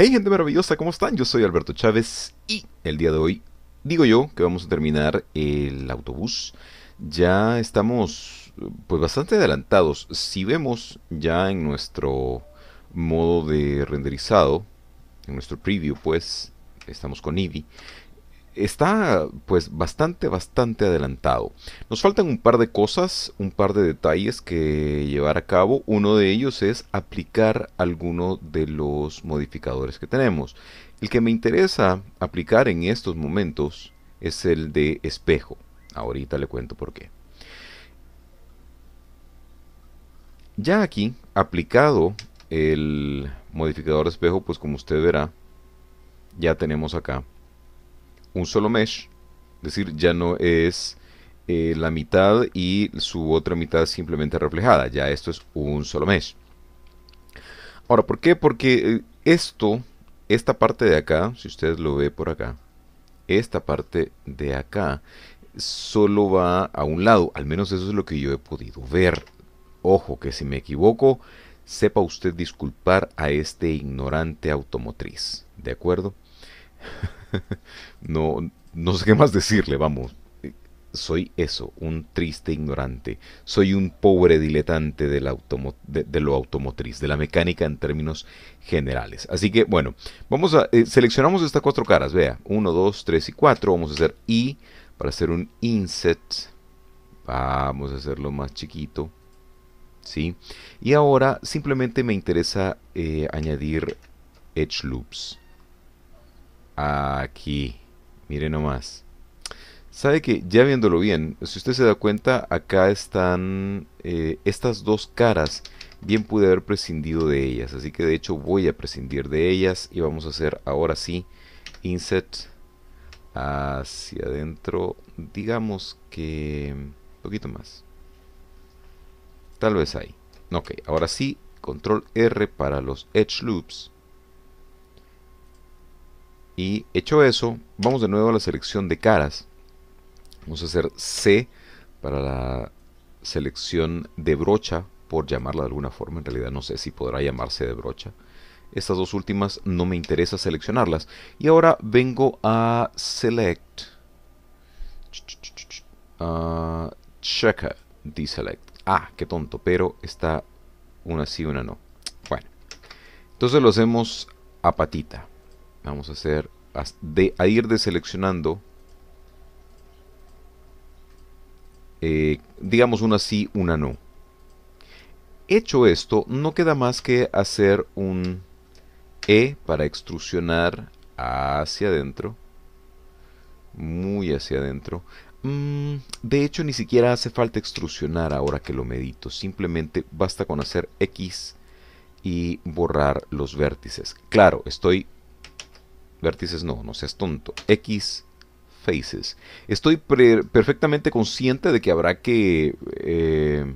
Hey gente maravillosa, ¿cómo están? Yo soy Alberto Chávez y el día de hoy digo yo que vamos a terminar el autobús. Ya estamos pues bastante adelantados. Si vemos ya en nuestro modo de renderizado, en nuestro preview pues, estamos con Eevee está pues bastante, bastante adelantado. Nos faltan un par de cosas, un par de detalles que llevar a cabo. Uno de ellos es aplicar alguno de los modificadores que tenemos. El que me interesa aplicar en estos momentos es el de espejo. Ahorita le cuento por qué. Ya aquí, aplicado el modificador espejo, pues como usted verá, ya tenemos acá un solo mesh, es decir, ya no es eh, la mitad y su otra mitad simplemente reflejada, ya esto es un solo mesh. Ahora, ¿por qué? Porque eh, esto, esta parte de acá, si usted lo ve por acá, esta parte de acá solo va a un lado, al menos eso es lo que yo he podido ver. Ojo, que si me equivoco, sepa usted disculpar a este ignorante automotriz, ¿de acuerdo? no, no sé qué más decirle, vamos. Soy eso, un triste ignorante. Soy un pobre diletante de, lo automotriz, de la mecánica en términos generales. Así que, bueno, vamos a. Eh, seleccionamos estas cuatro caras, vea. 1, 2, 3 y 4. Vamos a hacer I para hacer un inset. Vamos a hacerlo más chiquito. ¿Sí? Y ahora simplemente me interesa eh, añadir edge loops. Aquí. Mire nomás. Sabe que ya viéndolo bien, si usted se da cuenta, acá están eh, estas dos caras. Bien pude haber prescindido de ellas, así que de hecho voy a prescindir de ellas y vamos a hacer ahora sí inset hacia adentro, digamos que un poquito más. Tal vez ahí. Ok, ahora sí, control R para los edge loops. Y hecho eso, vamos de nuevo a la selección de caras. Vamos a hacer C para la selección de brocha, por llamarla de alguna forma. En realidad no sé si podrá llamarse de brocha. Estas dos últimas no me interesa seleccionarlas. Y ahora vengo a Select. Ah, checker deselect. Ah, qué tonto, pero está una sí, una no. Bueno, entonces lo hacemos a patita vamos a hacer de, a ir deseleccionando eh, digamos una sí, una no hecho esto no queda más que hacer un E para extrusionar hacia adentro muy hacia adentro mm, de hecho ni siquiera hace falta extrusionar ahora que lo medito simplemente basta con hacer X y borrar los vértices claro, estoy vértices no, no seas tonto, X faces. Estoy perfectamente consciente de que habrá que eh,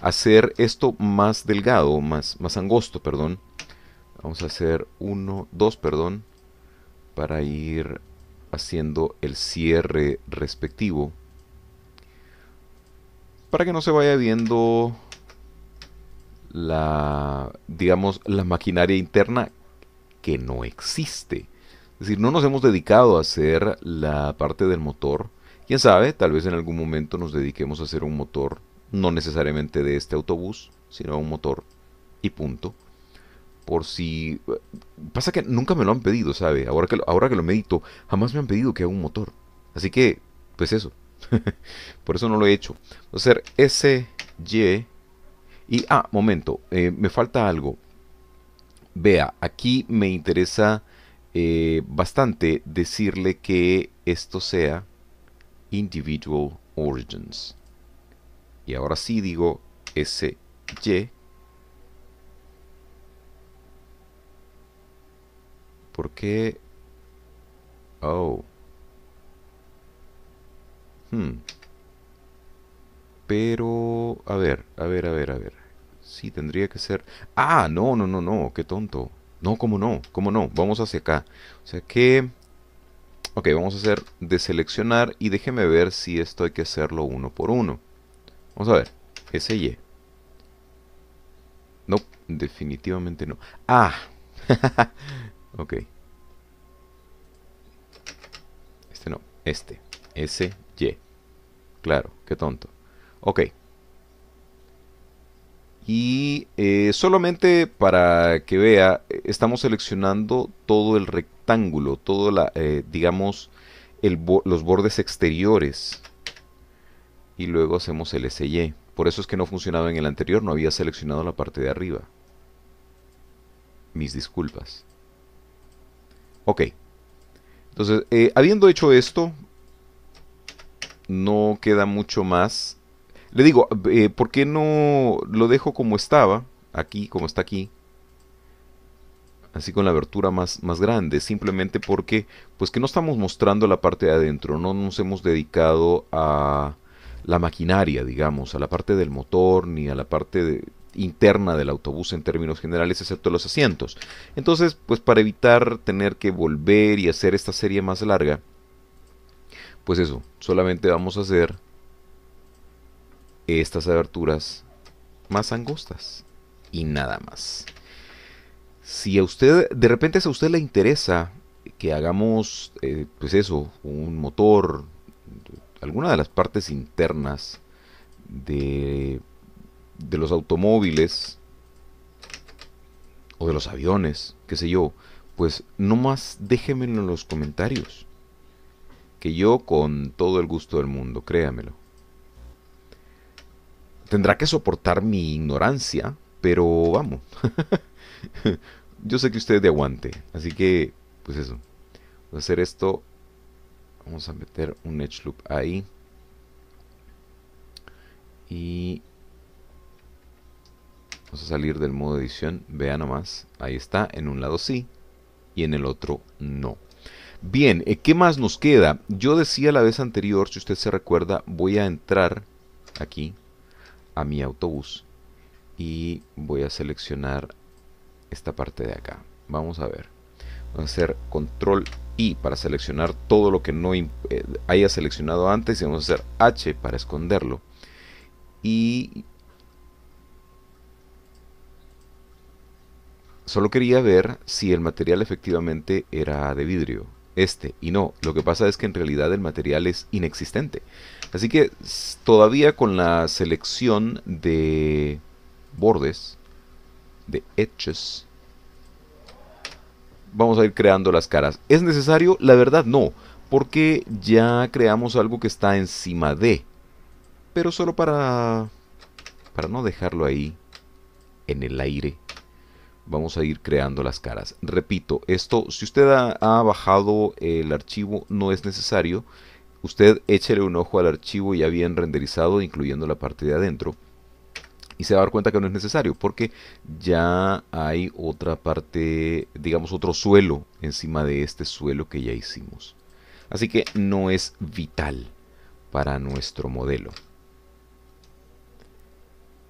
hacer esto más delgado, más, más angosto, perdón. Vamos a hacer uno, dos, perdón, para ir haciendo el cierre respectivo. Para que no se vaya viendo la, digamos, la maquinaria interna que no existe. Es decir, no nos hemos dedicado a hacer la parte del motor. Quién sabe, tal vez en algún momento nos dediquemos a hacer un motor, no necesariamente de este autobús, sino un motor y punto. Por si... Pasa que nunca me lo han pedido, ¿sabe? Ahora que lo, ahora que lo medito, jamás me han pedido que haga un motor. Así que, pues eso. Por eso no lo he hecho. Voy a hacer S, Y... Y, ah, momento, eh, me falta algo. Vea, aquí me interesa eh, bastante decirle que esto sea individual origins. Y ahora sí digo sy porque Oh. Hmm. Pero, a ver, a ver, a ver, a ver. Sí, tendría que ser... Ah, no, no, no, no, qué tonto. No, ¿cómo no? ¿Cómo no? Vamos hacia acá. O sea que... Ok, vamos a hacer deseleccionar y déjeme ver si esto hay que hacerlo uno por uno. Vamos a ver. SY. E. No, definitivamente no. Ah. ok. Este no. Este. S-Y. E. Claro, qué tonto. Ok. Y eh, solamente para que vea, estamos seleccionando todo el rectángulo, todo la, eh, digamos, los bordes exteriores. Y luego hacemos el SY. E. Por eso es que no funcionaba en el anterior, no había seleccionado la parte de arriba. Mis disculpas. Ok. Entonces, eh, habiendo hecho esto, no queda mucho más le digo, eh, ¿por qué no lo dejo como estaba? Aquí, como está aquí. Así con la abertura más, más grande. Simplemente porque, pues que no estamos mostrando la parte de adentro. No nos hemos dedicado a la maquinaria, digamos, a la parte del motor, ni a la parte interna del autobús en términos generales, excepto los asientos. Entonces, pues para evitar tener que volver y hacer esta serie más larga, pues eso, solamente vamos a hacer estas aberturas más angostas y nada más. Si a usted, de repente a usted le interesa que hagamos, eh, pues eso, un motor, alguna de las partes internas de, los automóviles o de los aviones, qué sé yo, pues no más déjenmelo en los comentarios. Que yo con todo el gusto del mundo, créamelo. Tendrá que soportar mi ignorancia, pero vamos. Yo sé que usted de aguante, así que, pues eso. Voy a hacer esto. Vamos a meter un edge loop ahí. Y vamos a salir del modo edición. Vea nomás, ahí está, en un lado sí y en el otro no. Bien, eh, ¿qué más nos queda? Yo decía la vez anterior, si usted se recuerda, voy a entrar aquí a mi autobús y voy a seleccionar esta parte de acá. Vamos a ver. Vamos a hacer control y para seleccionar todo lo que no eh, haya seleccionado antes y vamos a hacer H para esconderlo. Y solo quería ver si el material efectivamente era de vidrio este y no. Lo que pasa es que en realidad el material es inexistente. Así que todavía con la selección de bordes, de edges, vamos a ir creando las caras. ¿Es necesario? La verdad no, porque ya creamos algo que está encima de. Pero solo para, para no dejarlo ahí en el aire vamos a ir creando las caras. Repito, esto, si usted ha, bajado el archivo, no es necesario. Usted échele un ojo al archivo ya bien renderizado, incluyendo la parte de adentro. Y se va a dar cuenta que no es necesario, porque ya hay otra parte, digamos otro suelo encima de este suelo que ya hicimos. Así que no es vital para nuestro modelo.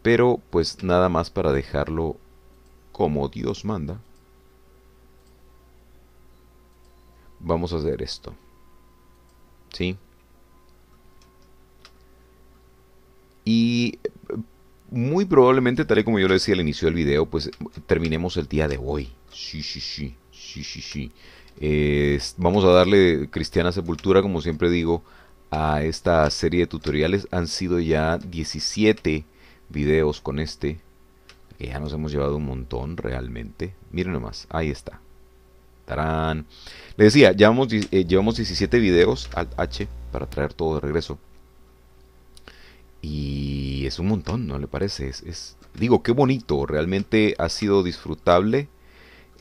Pero pues nada más para dejarlo como Dios manda, vamos a hacer esto. ¿Sí? Y eh, muy probablemente, tal y como yo le decía al inicio del video, pues terminemos el día de hoy. Sí, sí, sí, sí, sí, vamos a darle cristiana sepultura, como siempre digo, a esta serie de tutoriales. Han sido ya 17 videos con este ya nos hemos llevado un montón realmente. Miren nomás, ahí está. ¡Tarán! Le decía, llevamos, eh, llevamos 17 videos al H para traer todo de regreso. Y es un montón, ¿no le parece? Es, es digo, qué bonito. Realmente ha sido disfrutable.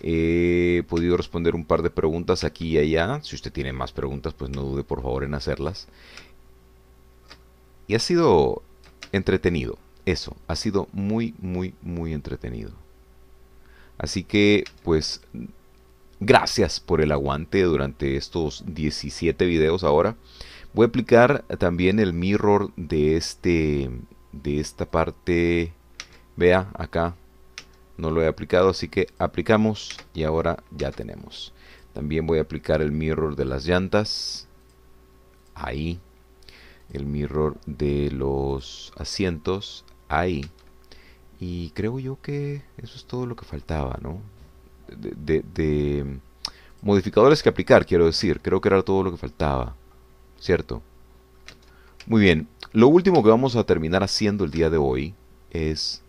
He podido responder un par de preguntas aquí y allá. Si usted tiene más preguntas, pues no dude por favor en hacerlas. Y ha sido entretenido eso, ha sido muy, muy, muy entretenido. Así que, pues, gracias por el aguante durante estos 17 videos ahora. Voy a aplicar también el mirror de este de esta parte. Vea, acá no lo he aplicado, así que aplicamos y ahora ya tenemos. También voy a aplicar el mirror de las llantas. Ahí. El mirror de los asientos ahí. Y creo yo que eso es todo lo que faltaba, ¿no? De, modificadores que aplicar, quiero decir. Creo que era todo lo que faltaba, ¿cierto? Muy bien. Lo último que vamos a terminar haciendo el día de hoy es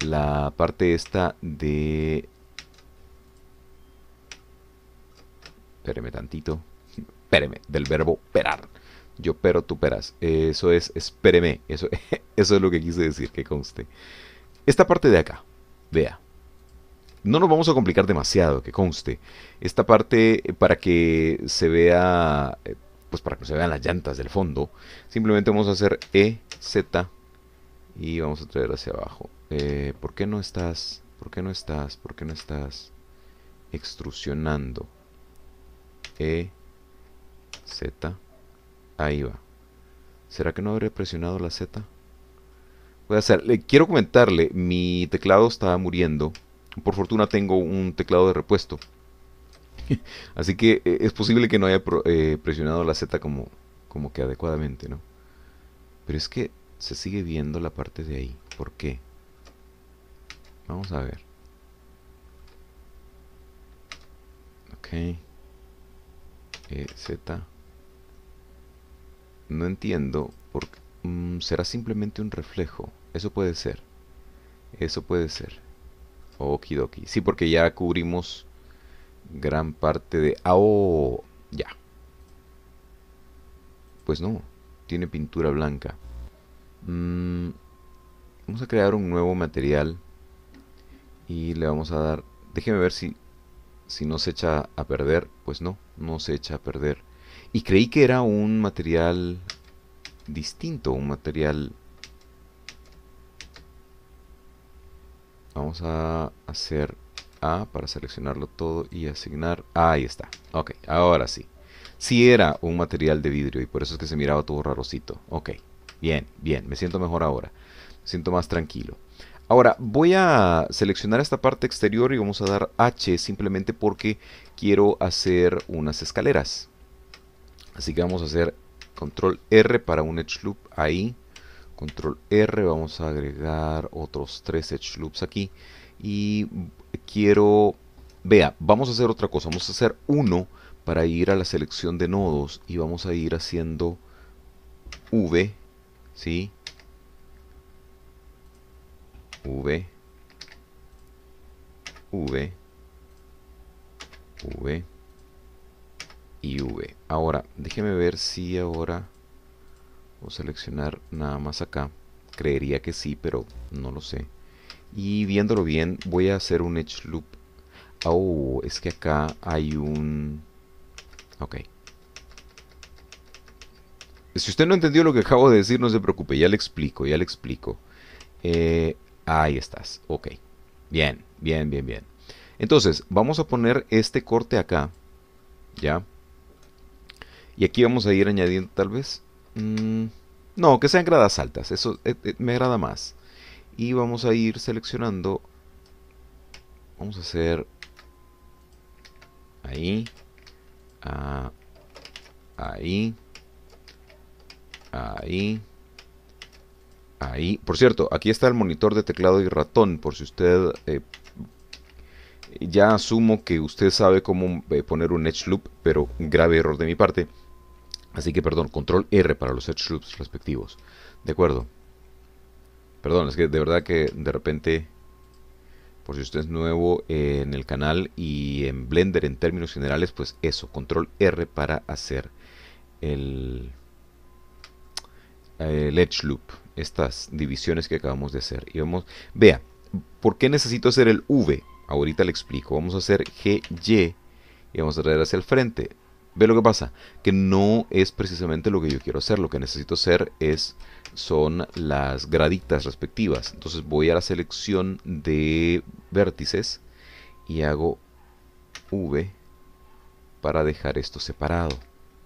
la parte esta de... Espéreme tantito. Espéreme, del verbo perar. Yo pero tú peras. Eso es, espéreme. Eso, eso es lo que quise decir, que conste. Esta parte de acá, vea. No nos vamos a complicar demasiado, que conste. Esta parte eh, para que se vea, eh, pues para que se vean las llantas del fondo, simplemente vamos a hacer E, Z y vamos a traer hacia abajo. Eh, ¿Por qué no estás? ¿Por qué no estás? ¿Por qué no estás extrusionando? E, Z Ahí va. ¿Será que no habré presionado la Z? Voy a hacer, quiero comentarle, mi teclado estaba muriendo. Por fortuna tengo un teclado de repuesto. Así que eh, es posible que no haya eh, presionado la Z como, como que adecuadamente, ¿no? Pero es que se sigue viendo la parte de ahí. ¿Por qué? Vamos a ver. Ok. E, Z. No entiendo porque mm, será simplemente un reflejo. Eso puede ser. Eso puede ser. Okidoki. Sí, porque ya cubrimos gran parte de... ¡Ah! Oh, ya. Pues no. Tiene pintura blanca. Mm, vamos a crear un nuevo material. Y le vamos a dar... Déjeme ver si, si no se echa a perder. Pues no, no se echa a perder. Y creí que era un material distinto, un material... Vamos a hacer A para seleccionarlo todo y asignar... Ah, ahí está. Ok, ahora sí. Sí era un material de vidrio y por eso es que se miraba todo rarosito. Ok, bien, bien. Me siento mejor ahora. siento más tranquilo. Ahora voy a seleccionar esta parte exterior y vamos a dar H simplemente porque quiero hacer unas escaleras. Así que vamos a hacer control R para un edge loop ahí. Control R, vamos a agregar otros tres edge loops aquí. Y quiero, vea, vamos a hacer otra cosa. Vamos a hacer uno para ir a la selección de nodos y vamos a ir haciendo V, ¿sí? V, V, V. Ahora, déjeme ver si ahora o seleccionar nada más acá. Creería que sí, pero no lo sé. Y viéndolo bien, voy a hacer un edge loop. Oh, es que acá hay un... Ok. Si usted no entendió lo que acabo de decir, no se preocupe, ya le explico, ya le explico. Eh, ahí estás, ok. Bien, bien, bien, bien. Entonces, vamos a poner este corte acá. ¿Ya? Y aquí vamos a ir añadiendo tal vez... Mm, no, que sean gradas altas, eso eh, eh, me agrada más. Y vamos a ir seleccionando... Vamos a hacer... Ahí. ahí. Ahí. Ahí. Por cierto, aquí está el monitor de teclado y ratón, por si usted... Eh, ya asumo que usted sabe cómo poner un edge loop, pero grave error de mi parte. Así que, perdón, control R para los Edge loops respectivos. De acuerdo. Perdón, es que de verdad que de repente, por si usted es nuevo en el canal y en Blender en términos generales, pues eso, control R para hacer el, edge loop, estas divisiones que acabamos de hacer. Y vamos, vea, ¿por qué necesito hacer el V? Ahorita le explico. Vamos a hacer Y y vamos a traer hacia el frente ve lo que pasa, que no es precisamente lo que yo quiero hacer, lo que necesito hacer es son las graditas respectivas. Entonces voy a la selección de vértices y hago V para dejar esto separado,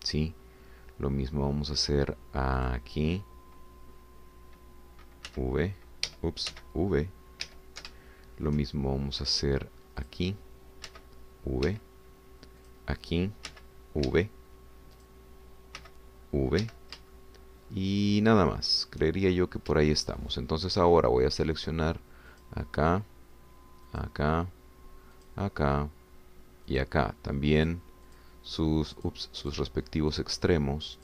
¿sí? Lo mismo vamos a hacer aquí. V, ups, V. Lo mismo vamos a hacer aquí. V, aquí. V, V y nada más. Creería yo que por ahí estamos. Entonces ahora voy a seleccionar acá, acá, acá y acá. También sus, sus respectivos extremos.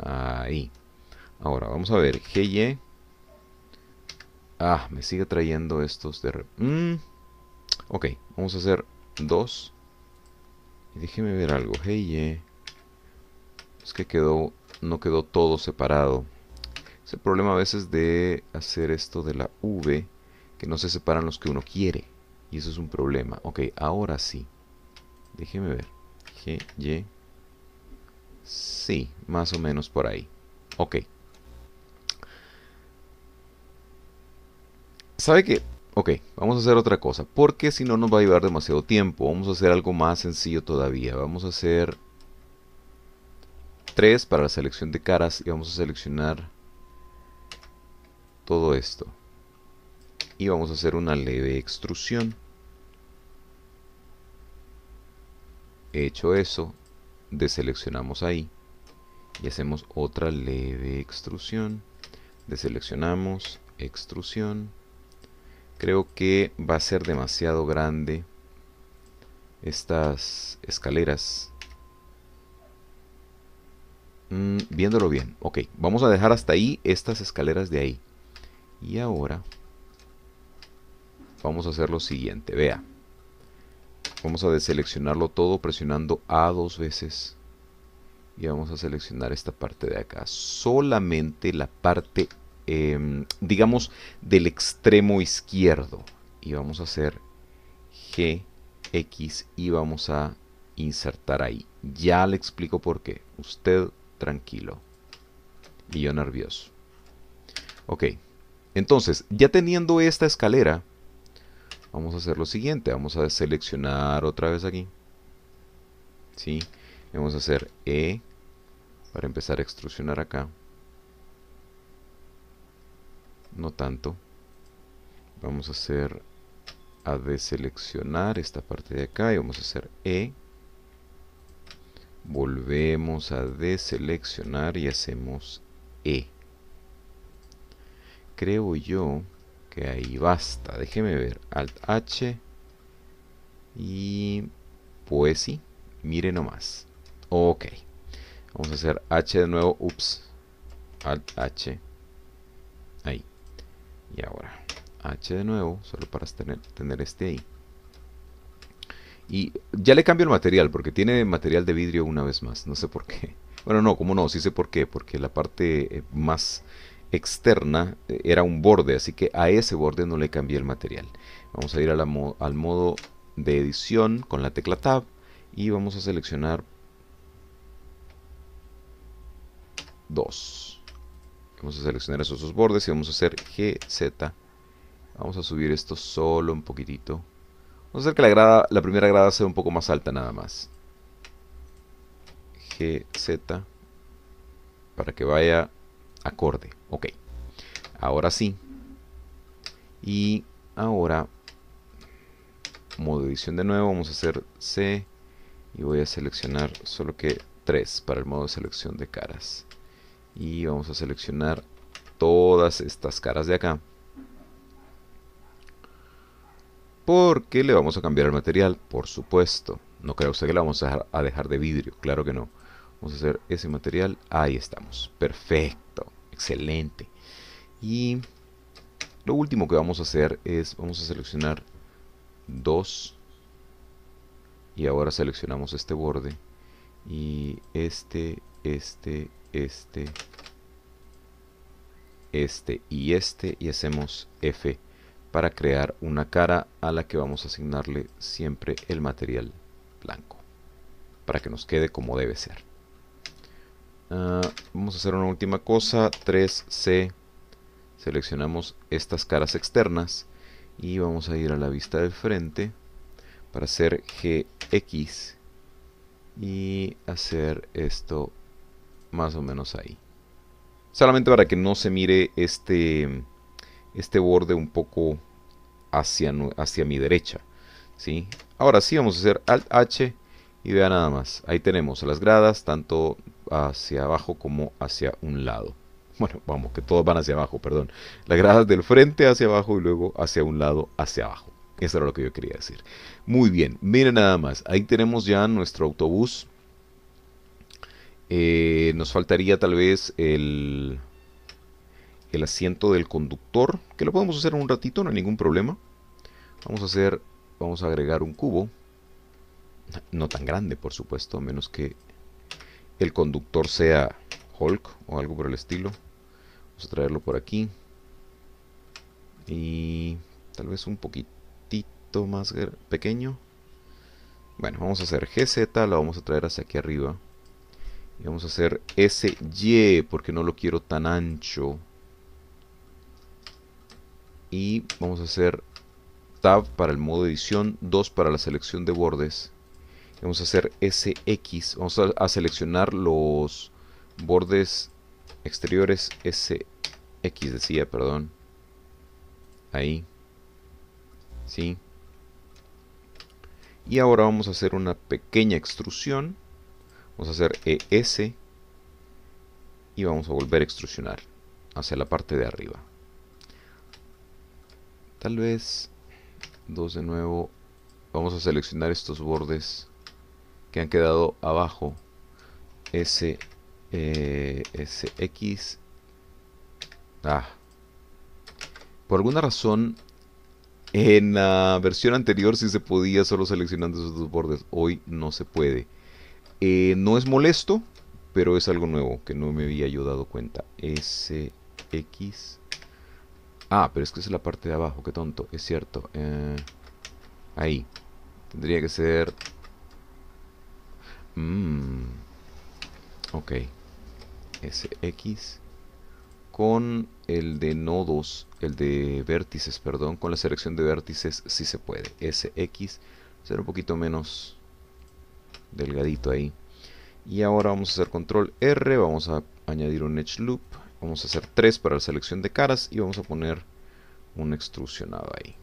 Ahí. Ahora, vamos a ver. GY. Ah, me sigue trayendo estos de... Mm. Ok, vamos a hacer dos y déjeme ver algo. Hey, eh. es que quedó, no quedó todo separado. Es el problema a veces de hacer esto de la V, que no se separan los que uno quiere. Y eso es un problema. Ok, ahora sí. Déjeme ver. G, Y. Sí, más o menos por ahí. Ok. ¿Sabe qué. Ok, vamos a hacer otra cosa, porque si no nos va a llevar demasiado tiempo. Vamos a hacer algo más sencillo todavía. Vamos a hacer 3 para la selección de caras y vamos a seleccionar todo esto. Y vamos a hacer una leve extrusión. Hecho eso, deseleccionamos ahí y hacemos otra leve extrusión. Deseleccionamos, extrusión Creo que va a ser demasiado grande estas escaleras. Mm, viéndolo bien. Ok, vamos a dejar hasta ahí estas escaleras de ahí. Y ahora vamos a hacer lo siguiente. Vea. Vamos a deseleccionarlo todo presionando A dos veces. Y vamos a seleccionar esta parte de acá. Solamente la parte Em, digamos, del extremo izquierdo. Y vamos a hacer GX y vamos a insertar ahí. Ya le explico por qué. Usted tranquilo. Y yo nervioso. Ok. Entonces, ya teniendo esta escalera, vamos a hacer lo siguiente. Vamos a seleccionar otra vez aquí. ¿Sí? Vamos a hacer E para empezar a extrusionar acá no tanto vamos a hacer a deseleccionar esta parte de acá y vamos a hacer E volvemos a deseleccionar y hacemos E creo yo que ahí basta déjeme ver Alt H y pues sí mire nomás ok vamos a hacer H de nuevo ups Alt H y ahora h de nuevo solo para tener, este ahí y ya le cambio el material porque tiene material de vidrio una vez más no sé por qué bueno no como no sí sé por qué porque la parte eh, más externa eh, era un borde así que a ese borde no le cambié el material vamos a ir al modo de edición con la tecla tab y vamos a seleccionar 2 Vamos a seleccionar esos dos bordes y vamos a hacer GZ. Vamos a subir esto solo un poquitito. Vamos a hacer que la, primera grada sea un poco más alta nada más. GZ. Para que vaya acorde. Ok. Ahora sí. Y ahora, modo edición de nuevo, vamos a hacer C. Y voy a seleccionar solo que 3 para el modo de selección de caras y vamos a seleccionar todas estas caras de acá porque le vamos a cambiar el material, por supuesto no creo usted que la vamos a dejar, a dejar de vidrio, claro que no vamos a hacer ese material, ahí estamos, perfecto, excelente y lo último que vamos a hacer es, vamos a seleccionar dos y ahora seleccionamos este borde y este, este este, este y este y hacemos F para crear una cara a la que vamos a asignarle siempre el material blanco para que nos quede como debe ser ah, vamos a hacer una última cosa 3C seleccionamos estas caras externas y vamos a ir a la vista del frente para hacer GX y hacer esto más o menos ahí. Solamente para que no se mire este, este borde un poco hacia, hacia mi derecha. ¿sí? Ahora sí vamos a hacer Alt H y vea nada más. Ahí tenemos las gradas, tanto hacia abajo como hacia un lado. Bueno, vamos, que todos van hacia abajo, perdón. Las gradas del frente hacia abajo y luego hacia un lado hacia abajo. Eso era lo que yo quería decir. Muy bien, miren nada más. Ahí tenemos ya nuestro autobús eh, nos faltaría tal vez el, el asiento del conductor, que lo podemos hacer un ratito, no hay ningún problema. Vamos a hacer, vamos a agregar un cubo, no tan grande por supuesto, a menos que el conductor sea Hulk o algo por el estilo. Vamos a traerlo por aquí. Y tal vez un poquitito más pequeño. Bueno, vamos a hacer GZ, la vamos a traer hacia aquí arriba vamos a hacer SY porque no lo quiero tan ancho. Y vamos a hacer Tab para el modo edición, 2 para la selección de bordes. vamos a hacer SX. Vamos a, a seleccionar los bordes exteriores SX decía, perdón. Ahí. Sí. Y ahora vamos a hacer una pequeña extrusión vamos a hacer ES y vamos a volver a extrusionar hacia la parte de arriba tal vez dos de nuevo vamos a seleccionar estos bordes que han quedado abajo S, e, SX ah. por alguna razón en la versión anterior sí se podía solo seleccionando esos dos bordes hoy no se puede eh, no es molesto, pero es algo nuevo que no me había yo dado cuenta. SX. Ah, pero es que es la parte de abajo, qué tonto, es cierto. Eh, ahí. Tendría que ser... Mm. Ok. SX. Con el de nodos, el de vértices, perdón, con la selección de vértices, sí se puede. SX. Ser un poquito menos delgadito ahí. Y ahora vamos a hacer control R, vamos a añadir un edge loop, vamos a hacer 3 para la selección de caras y vamos a poner un extrusionado ahí.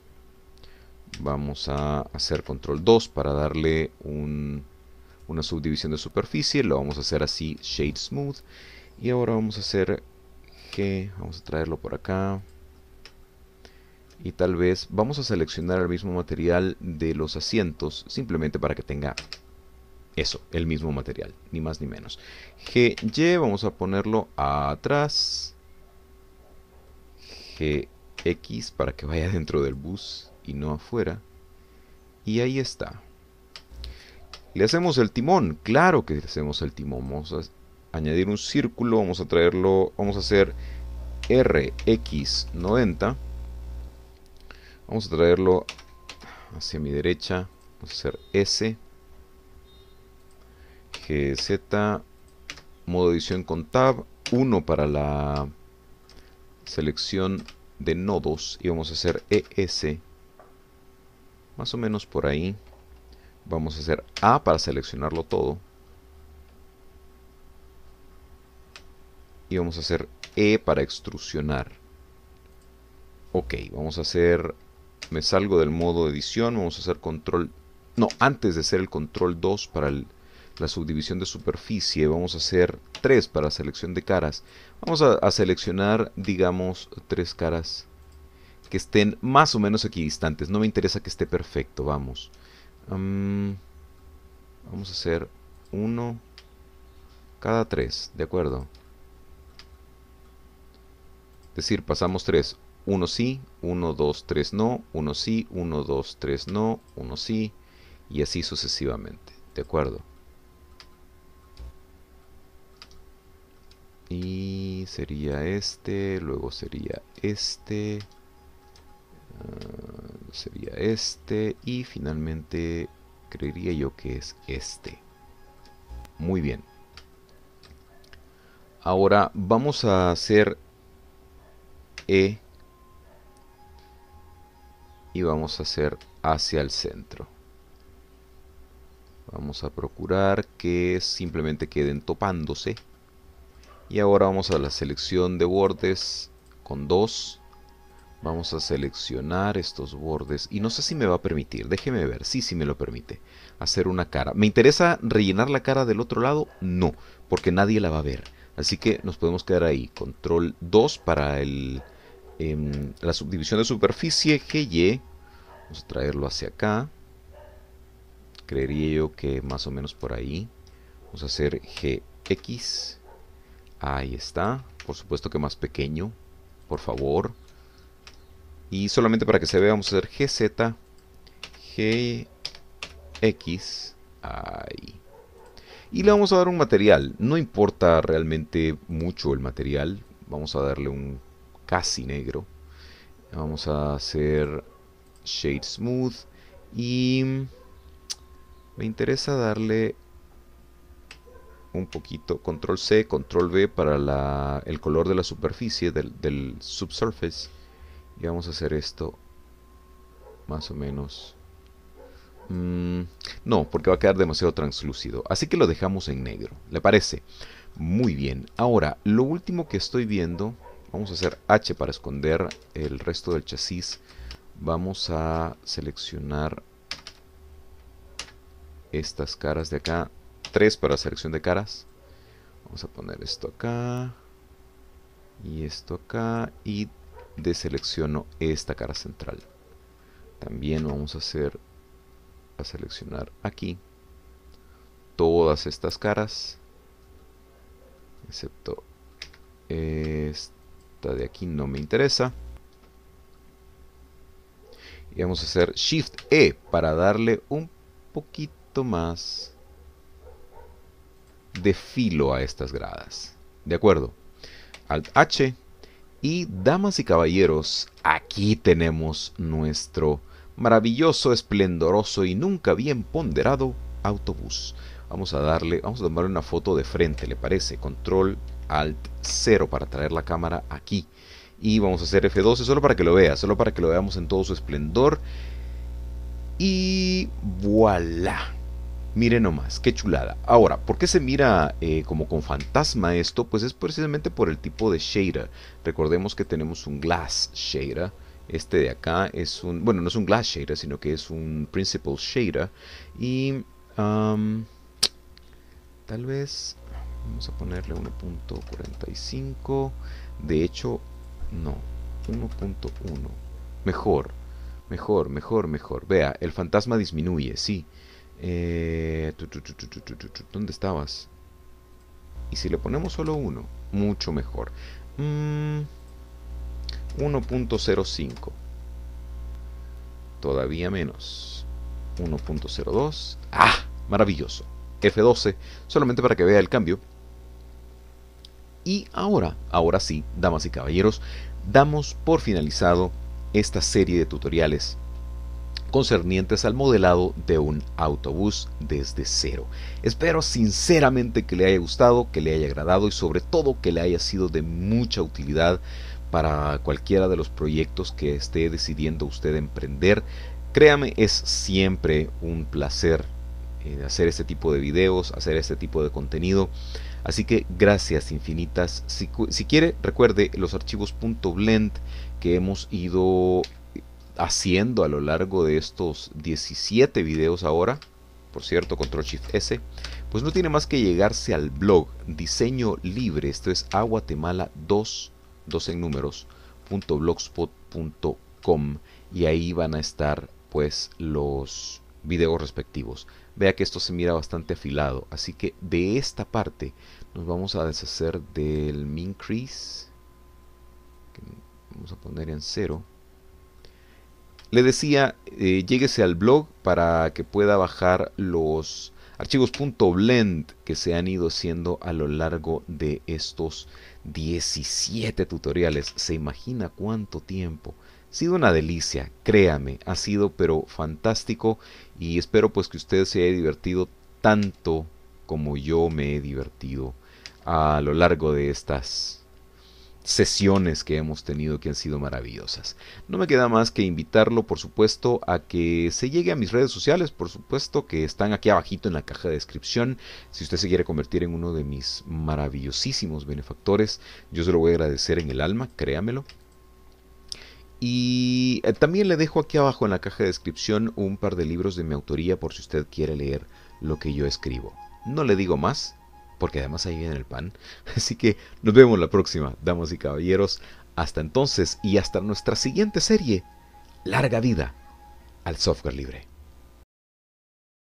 Vamos a hacer control 2 para darle un, una subdivisión de superficie, lo vamos a hacer así, shade smooth. Y ahora vamos a hacer que, vamos a traerlo por acá, y tal vez vamos a seleccionar el mismo material de los asientos simplemente para que tenga eso, el mismo material, ni más ni menos. GY, vamos a ponerlo atrás. X para que vaya dentro del bus y no afuera. Y ahí está. Le hacemos el timón, claro que le hacemos el timón. Vamos a añadir un círculo, vamos a traerlo, vamos a hacer R, X 90 Vamos a traerlo hacia mi derecha, vamos a hacer S Z, modo edición con tab, 1 para la selección de nodos y vamos a hacer ES más o menos por ahí vamos a hacer A para seleccionarlo todo y vamos a hacer E para extrusionar ok, vamos a hacer me salgo del modo edición, vamos a hacer control no, antes de hacer el control 2 para el la subdivisión de superficie, vamos a hacer tres para selección de caras. Vamos a, seleccionar, digamos, tres caras que estén más o menos equidistantes. No me interesa que esté perfecto, vamos. Mm, vamos a hacer uno cada tres, ¿de acuerdo? Es decir, pasamos tres. Uno sí, uno, dos, tres no, uno sí, uno, dos, tres no, uno sí, y así sucesivamente, ¿de acuerdo? Y sería este, luego sería este, ah, sería este y finalmente creería yo que es este. Muy bien. Ahora vamos a hacer E y vamos a hacer hacia el centro. Vamos a procurar que simplemente queden topándose y ahora vamos a la selección de bordes con 2 vamos a seleccionar estos bordes y no sé si me va a permitir, déjeme ver, sí, sí me lo permite hacer una cara, ¿me interesa rellenar la cara del otro lado? no, porque nadie la va a ver así que nos podemos quedar ahí, control 2 para em, la subdivisión de superficie GY vamos a traerlo hacia acá creería yo que más o menos por ahí vamos a hacer GX Ahí está. Por supuesto que más pequeño. Por favor. Y solamente para que se vea vamos a hacer GZ. GX. Ahí. Y le vamos a dar un material. No importa realmente mucho el material. Vamos a darle un casi negro. Vamos a hacer Shade Smooth. Y me interesa darle un poquito, control C, control V para el color de la superficie, del, subsurface. Y vamos a hacer esto más o menos. Mm, no, porque va a quedar demasiado translúcido. Así que lo dejamos en negro. ¿Le parece? Muy bien. Ahora, lo último que estoy viendo... Vamos a hacer H para esconder el resto del chasis. Vamos a seleccionar estas caras de acá 3 para selección de caras. Vamos a poner esto acá. Y esto acá. Y deselecciono esta cara central. También vamos a hacer a seleccionar aquí todas estas caras. Excepto esta de aquí no me interesa. Y vamos a hacer Shift E para darle un poquito más de filo a estas gradas. ¿De acuerdo? Alt H. Y damas y caballeros, aquí tenemos nuestro maravilloso, esplendoroso y nunca bien ponderado autobús. Vamos a darle, vamos a tomarle una foto de frente, ¿le parece? Control Alt 0 para traer la cámara aquí. Y vamos a hacer F12 solo para que lo vea, solo para que lo veamos en todo su esplendor. Y voilà. Mire nomás, qué chulada. Ahora, ¿por qué se mira eh, como con fantasma esto? Pues es precisamente por el tipo de shader. Recordemos que tenemos un glass shader. Este de acá es un, bueno, no es un glass shader, sino que es un principal shader. Y tal vez, vamos a ponerle 1.45. De hecho, no, 1.1. Mejor, mejor, mejor, mejor. Vea, el fantasma disminuye, sí. Eh, ¿Dónde estabas? Y si le ponemos solo uno, mucho mejor. 1.05. Mm, Todavía menos. 1.02. ¡Ah! Maravilloso. F12, solamente para que vea el cambio. Y ahora, ahora sí, damas y caballeros, damos por finalizado esta serie de tutoriales concernientes al modelado de un autobús desde cero. Espero sinceramente que le haya gustado, que le haya agradado y sobre todo que le haya sido de mucha utilidad para cualquiera de los proyectos que esté decidiendo usted emprender. Créame, es siempre un placer eh, hacer este tipo de videos, hacer este tipo de contenido. Así que gracias infinitas. Si, quiere, recuerde los archivos .blend que hemos ido haciendo a lo largo de estos 17 videos ahora, por cierto, control shift S, pues no tiene más que llegarse al blog diseño libre, esto es aguatemala 2, 2 en números, y ahí van a estar pues los videos respectivos. Vea que esto se mira bastante afilado, así que de esta parte nos vamos a deshacer del min vamos a poner en cero le decía, eh, lléguese al blog para que pueda bajar los archivos.blend que se han ido haciendo a lo largo de estos 17 tutoriales. ¿Se imagina cuánto tiempo? Ha sido una delicia, créame, ha sido pero fantástico y espero pues que usted se haya divertido tanto como yo me he divertido a lo largo de estas sesiones que hemos tenido que han sido maravillosas. No me queda más que invitarlo, por supuesto, a que se llegue a mis redes sociales, por supuesto, que están aquí abajito en la caja de descripción. Si usted se quiere convertir en uno de mis maravillosísimos benefactores, yo se lo voy a agradecer en el alma, créamelo. Y eh, también le dejo aquí abajo en la caja de descripción un par de libros de mi autoría por si usted quiere leer lo que yo escribo. No le digo más, porque además ahí viene el pan. Así que nos vemos la próxima, damas y caballeros. Hasta entonces y hasta nuestra siguiente serie. Larga vida al software libre.